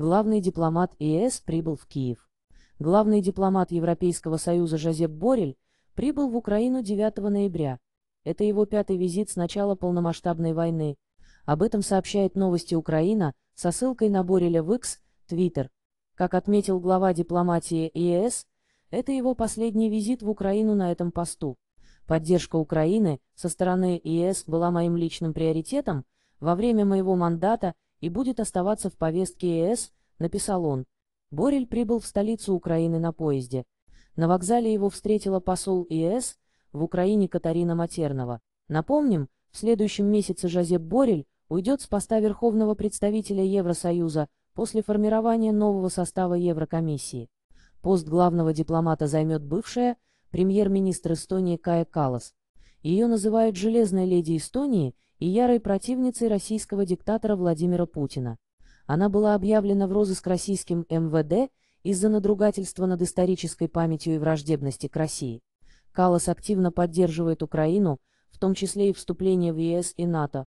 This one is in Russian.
Главный дипломат ЕС прибыл в Киев. Главный дипломат Европейского Союза Жозеп Борель прибыл в Украину 9 ноября. Это его пятый визит с начала полномасштабной войны. Об этом сообщает новости Украина со ссылкой на Бореля в X, Twitter. Как отметил глава дипломатии ЕС, это его последний визит в Украину на этом посту. Поддержка Украины со стороны ЕС была моим личным приоритетом во время моего мандата и будет оставаться в повестке ЕС, написал он. Борель прибыл в столицу Украины на поезде. На вокзале его встретила посол ЕС в Украине Катарина Матернова. Напомним, в следующем месяце Жозеп Борель уйдет с поста верховного представителя Евросоюза после формирования нового состава Еврокомиссии. Пост главного дипломата займет бывшая премьер-министр Эстонии Кая Калас. Ее называют «железной леди Эстонии» и ярой противницей российского диктатора Владимира Путина. Она была объявлена в розыск российским МВД из-за надругательства над исторической памятью и враждебности к России. Калас активно поддерживает Украину, в том числе и вступление в ЕС и НАТО,